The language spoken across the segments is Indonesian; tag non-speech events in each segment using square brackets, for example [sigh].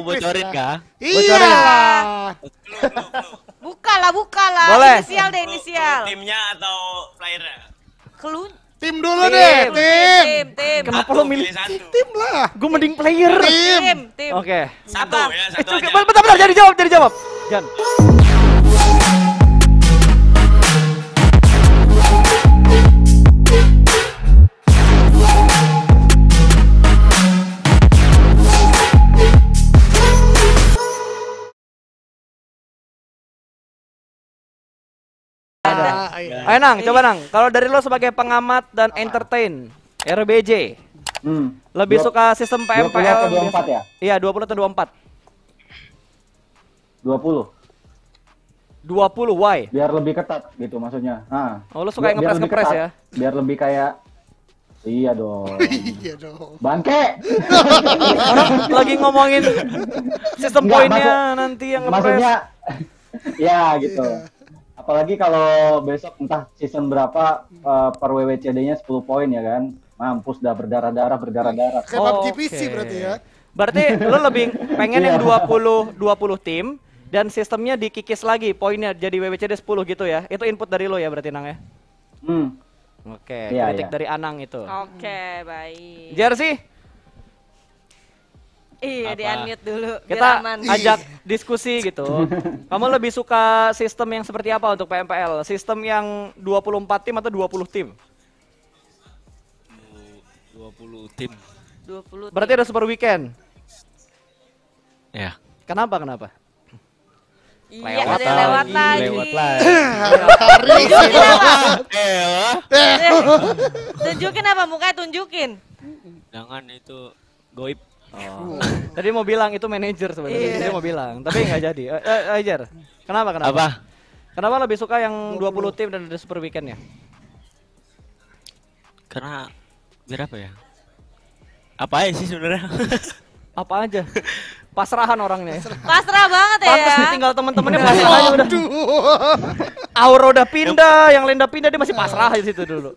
bocorin iya. kah? Iya. Bocorin. [laughs] buka lah, buka lah. Boleh. Inisial deh, inisial. timnya atau player? Kelu Tim dulu tim. deh, tim. Tim, tim. tim. Kenapa lo milih tim lah? Gue mending player. Tim, tim. tim. Oke. Okay. Satu ya, satu eh, aja. Bentar, bentar, jadi jawab, jadi jawab. Jan. ada. Iya. Ayo Nang, coba iya. Nang. Kalau dari lo sebagai pengamat dan entertain RBJ. Hmm. Lebih Dua, suka sistem PMPL 20 atau 24 ya? Iya, 20 atau 24. 20. 20 why? Biar lebih ketat gitu maksudnya. Nah. Oh, lu suka yang ngepres ngepres ya? Biar lebih kayak Iya dong. [laughs] iya dong. Bangke. Orang lagi ngomongin sistem Nggak, poinnya nanti yang ngepres. Maksudnya [laughs] ya gitu. Iya apalagi kalau besok entah season berapa hmm. uh, per WWCD-nya 10 poin ya kan. Mampus dah berdarah-darah berdarah-darah. Kayak oh, PUBG okay. berarti ya. Berarti lu lebih pengen [laughs] yeah. yang 20 20 tim dan sistemnya dikikis lagi poinnya jadi WWCD 10 gitu ya. Itu input dari lo ya berarti Nang ya. Hmm. Oke, okay, ya, kritik ya. dari Anang itu. Oke, okay, baik. Jersey, Iya, di unmute dulu. Kita ajak [laughs] diskusi gitu. [laughs] Kamu lebih suka sistem yang seperti apa untuk PMPL? Sistem yang 24 tim atau 20 tim? 20 tim. 20 tim. Berarti ada super weekend. Ya. Kenapa kenapa? Iya, lewat ada lagi. lewat lagi. Lewat lagi. tunjukin apa? tunjukin apa mukanya tunjukin? Jangan itu goib. Oh. Tadi mau bilang itu manajer sebenarnya. Yeah. Tadi mau bilang, tapi nggak jadi. Eh, eh Ajar. Kenapa kenapa? Apa? Kenapa lebih suka yang 20, 20 tim dan ada super weekend ya? Karena biar apa ya? Apa aja sih sebenarnya? [laughs] apa aja? Pasrahan orangnya Pasrah, banget ya. Pantas ditinggal teman-temannya pasrah aja udah. [laughs] Aura udah pindah, yang Lenda pindah dia masih pasrah di situ dulu.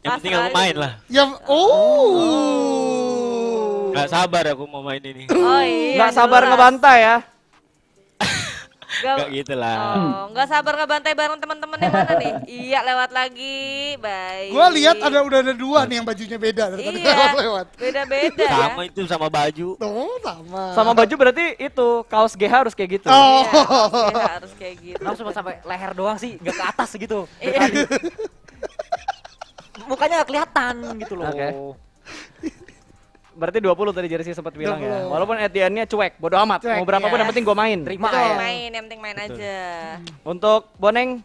Yang penting aku main lah. Ya, oh. oh. Gak sabar aku mau main ini. Oh iya. Gak sabar ngebantai ya. Gak, gak gitu lah. Oh, gak sabar ngebantai bareng teman-teman yang mana nih? iya, lewat lagi. Baik. Gua lihat ada udah ada dua nih yang bajunya beda dari iya, [laughs] lewat. Beda-beda ya. itu sama baju. Oh, sama. Sama baju berarti itu kaos GH harus kayak gitu. Oh. Iya, kaos GH harus kayak gitu. cuma sampai leher doang sih, gak ke atas gitu. Iya. Mukanya gak kelihatan gitu loh. Okay. Berarti 20 tadi Jersey sempat bilang 20. ya. Walaupun at nya cuek, bodo amat. Cuek, Mau berapa iya. pun yang penting gue main. Terima ya Main, yang penting main Betul. aja. Untuk Boneng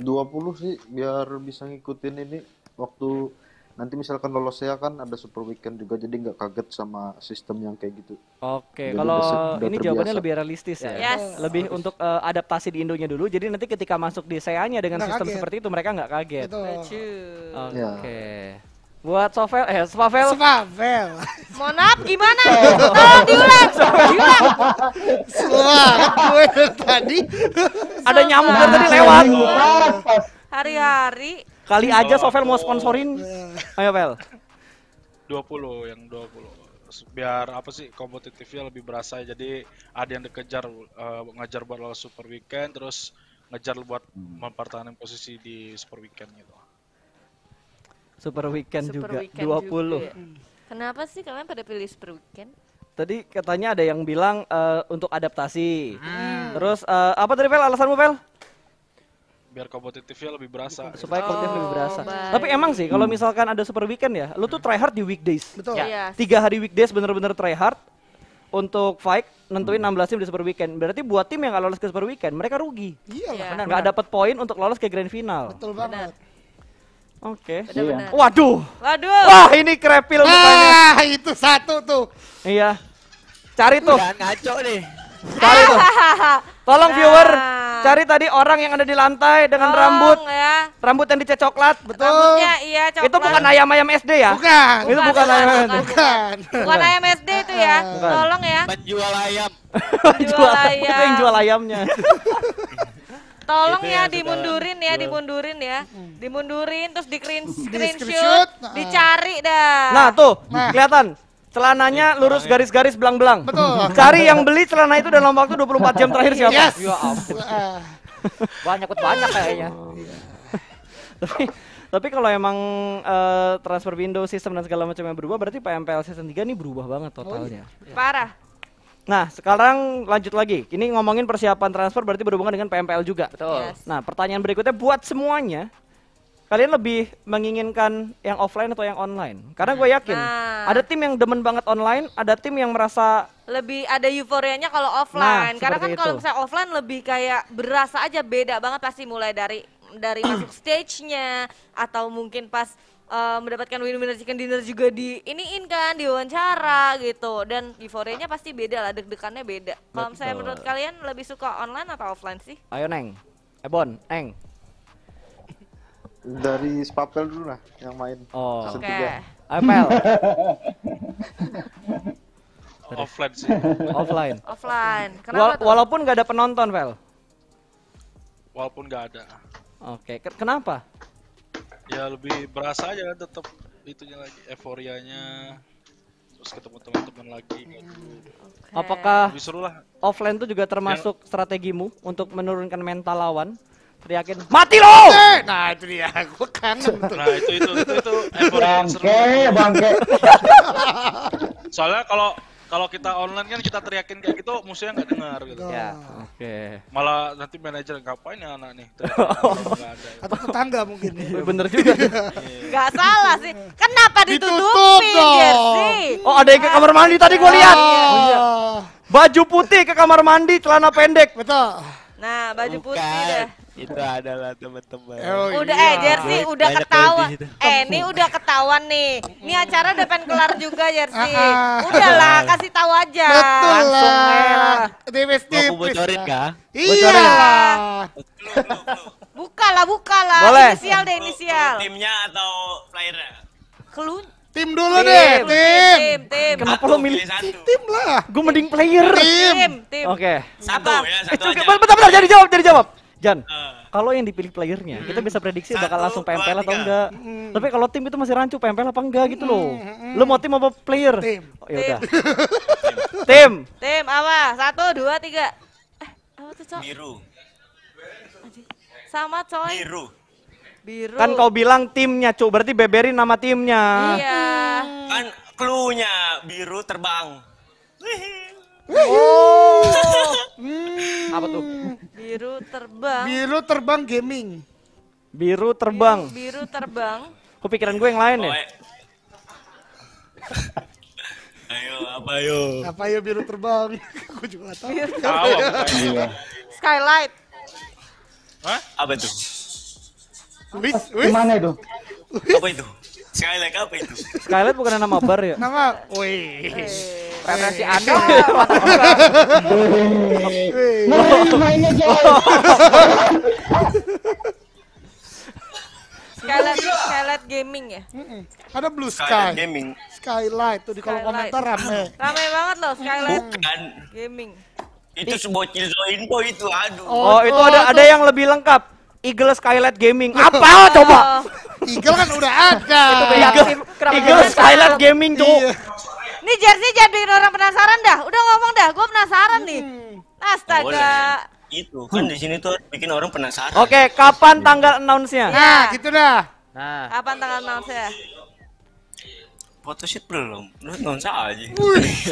20 sih biar bisa ngikutin ini waktu nanti misalkan lolos saya kan ada super weekend juga jadi nggak kaget sama sistem yang kayak gitu. Oke, okay. kalau ini terbiasa. jawabannya lebih realistis ya. Yes. Lebih Harus. untuk uh, adaptasi di Indonya dulu. Jadi nanti ketika masuk di saya-nya dengan gak sistem kaget. seperti itu mereka nggak kaget. Oke. Okay. Iya. Yeah buat Sovel eh Svavel Svavel mohon maaf gimana tolong [laughs] eh, diulang diulang selamat gue tadi ada nyamuk tadi lewat hari-hari kali aja Sovel mau sponsorin ayo Vel 20 yang 20 biar apa sih kompetitifnya lebih berasa jadi ada yang dikejar uh, ngejar buat lolos super weekend terus ngejar buat hmm. mempertahankan posisi di super weekend gitu super weekend super juga weekend 20. Juga. Iya. Kenapa sih kalian pada pilih super weekend? Tadi katanya ada yang bilang uh, untuk adaptasi. Hmm. Terus uh, apa tadi Vel alasanmu Vel? biar kompetitifnya lebih berasa supaya kompetitif oh, lebih berasa baik. tapi emang sih kalau hmm. misalkan ada super weekend ya lu tuh hmm. try hard di weekdays betul ya. Yes. Iya. tiga hari weekdays bener-bener try hard untuk fight nentuin 16 hmm. tim di super weekend berarti buat tim yang gak lolos ke super weekend mereka rugi iya yeah. nggak dapat poin untuk lolos ke grand final betul banget Benar. Oke. Okay. Iya. Waduh. Waduh. Wah ini krepil mukanya. Ah itu satu tuh. Iya. Cari tuh. Jangan ngaco nih. Cari tuh. Ah. Tolong nah. viewer, cari tadi orang yang ada di lantai dengan Tolong, rambut. Ya. Rambut yang dicat coklat, betul. Rambutnya iya coklat. Itu bukan ayam-ayam SD ya? Bukan. itu bukan, bukan ayam. Bukan. Bukan. bukan ayam SD itu ya. Bukan. Tolong ya. Penjual ayam. Penjual [laughs] ayam. Itu yang jual ayamnya. [laughs] Tolong gitu ya, ya dimundurin ya, dimundurin ya. Dimundurin terus di screenshot, ah. dicari dah. Nah, tuh nah. kelihatan celananya iya, lurus garis-garis belang-belang. Betul. [laughs] Cari yang beli celana itu dalam waktu 24 jam terakhir siapa? Yes. Ya [laughs] ah. banyak banyak kayaknya. [laughs] tapi tapi kalau emang uh, transfer window system dan segala macam yang berubah berarti PMPL season 3 ini berubah banget oh, totalnya. Oh, iya. Parah. Nah, sekarang lanjut lagi. Ini ngomongin persiapan transfer berarti berhubungan dengan PMPL juga. Betul. Yes. Nah, pertanyaan berikutnya buat semuanya, kalian lebih menginginkan yang offline atau yang online? Karena gue yakin nah. ada tim yang demen banget online, ada tim yang merasa lebih ada euforianya kalau offline. Nah, Karena kan kalau misalnya offline lebih kayak berasa aja beda banget pasti mulai dari dari masuk stage-nya atau mungkin pas uh, mendapatkan winner chicken dinner juga di iniin kan diwawancara gitu dan di forenya pasti beda lah deg-degannya beda. Kalau saya menurut kalian lebih suka online atau offline sih? Ayo Neng. Ebon, eh, Neng. Dari Spapel dulu lah yang main. Oh. Oke. Okay. Apel. [laughs] offline sih. Offline. Offline. Kenapa? Wala tuh? Walaupun nggak ada penonton, Vel. Walaupun gak ada. Oke, okay. kenapa? Ya lebih berasa aja tetap itunya lagi euforianya terus ketemu teman-teman lagi hmm. Okay. Apakah lebih seru lah. offline itu juga termasuk ya. strategimu untuk menurunkan mental lawan? teriakin mati lo nah itu dia gue kangen nah itu itu itu, itu, itu bangke bangke soalnya kalau kalau kita online kan kita teriakin kayak gitu musuhnya nggak dengar gitu. Ya. Oke. Malah nanti manajer ngapain ya anak nih? [laughs] ada, Atau tetangga mungkin. Iya, bener juga. Iya. Gak salah sih. Kenapa ditutupi sih? Oh, ada yang ke kamar mandi tadi gua lihat. Ah. Oh, iya. Baju putih ke kamar mandi, celana pendek. Betul. Nah, baju putih deh itu adalah teman-teman. Oh, udah iya. eh Jersey udah ketawa. Gitu. Eh ini udah ketahuan nih. Ini acara udah pengen kelar juga Jersey. [laughs] Ah, ah. Udahlah kasih tahu aja. Betul lah. Tipis tipis. Mau bocorin kah? Iya. Buka lah, buka lah. Boleh. Inisial deh inisial. Timnya atau playernya? Kelun Tim dulu tim, deh, tim. Tim, tim. tim. Kenapa lo milih satu. tim lah? Gue mending player. Tim, tim. tim. Oke. Okay. Satu, satu ya, satu eh, aja. Bentar, bentar, jadi jawab, jadi jawab. Jan, uh. kalau yang dipilih playernya, hmm. kita bisa prediksi Satu, bakal langsung PMPL atau enggak. Hmm. Tapi kalau tim itu masih rancu PMPL apa enggak gitu loh. Hmm. hmm, hmm. Lo mau tim apa player? Tim. Oh, ya udah. [laughs] tim. tim. apa? Satu, dua, tiga. Eh, apa tuh, Cok? Biru. Sama, coy. Biru. Biru. Kan kau bilang timnya, Cuk. Berarti beberin nama timnya. Iya. Kan clue biru terbang. Oh hmm. Apa tuh? Biru terbang. Biru terbang gaming. Biru terbang. Biru, terbang terbang. pikiran gue yang lain ya? ayo, apa yo? Apa yo biru terbang? aku [laughs] juga gak tahu. Gitu. Iya. Skylight. Hah? Apa itu? Wis, wis. Mana itu? Apa itu? Skylight apa itu? Skylight bukan nama bar ya? Nama, wih. Eh. Referensi Anda. Mainnya Skylight, Skylight Gaming ya? Ada Blue Sky. Skylight Gaming. Skylight tuh di kolom komentar rame. [laughs] Rame banget loh Skylight. Bukan. Gaming. Itu sebuah sebocil info itu, aduh. Oh, oh itu ada oh, ada yang lebih lengkap. Eagle Skylight Gaming. [laughs] Apa oh. coba? Eagle kan udah ada. Eagle, Eagle Skylight Gaming tuh. Iya. Ini jersey jangan bikin orang penasaran dah. Udah ngomong dah, gue penasaran nih. Hmm. Astaga. Oh, itu kan di sini tuh bikin orang penasaran. Oke, kapan tanggal announce-nya? Nah, nah gitu dah. Nah. Kapan tanggal announce-nya? Foto belum, lu saja aja.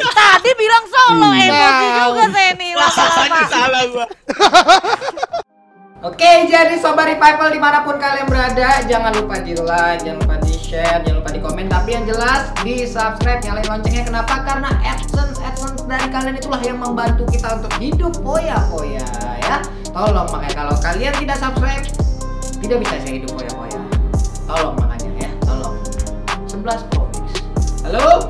Tadi bilang solo, nah. emosi juga saya nih Salah gua. [laughs] Oke, jadi Sobat Revival dimanapun kalian berada, jangan lupa di like, jangan lupa di share, jangan lupa di komen. Tapi yang jelas di subscribe, nyalain loncengnya. Kenapa? Karena adsense adsense dari kalian itulah yang membantu kita untuk hidup poya poya ya. Tolong makanya kalau kalian tidak subscribe, tidak bisa saya hidup poya poya. Tolong makanya ya, tolong. 11 provinsi. Halo.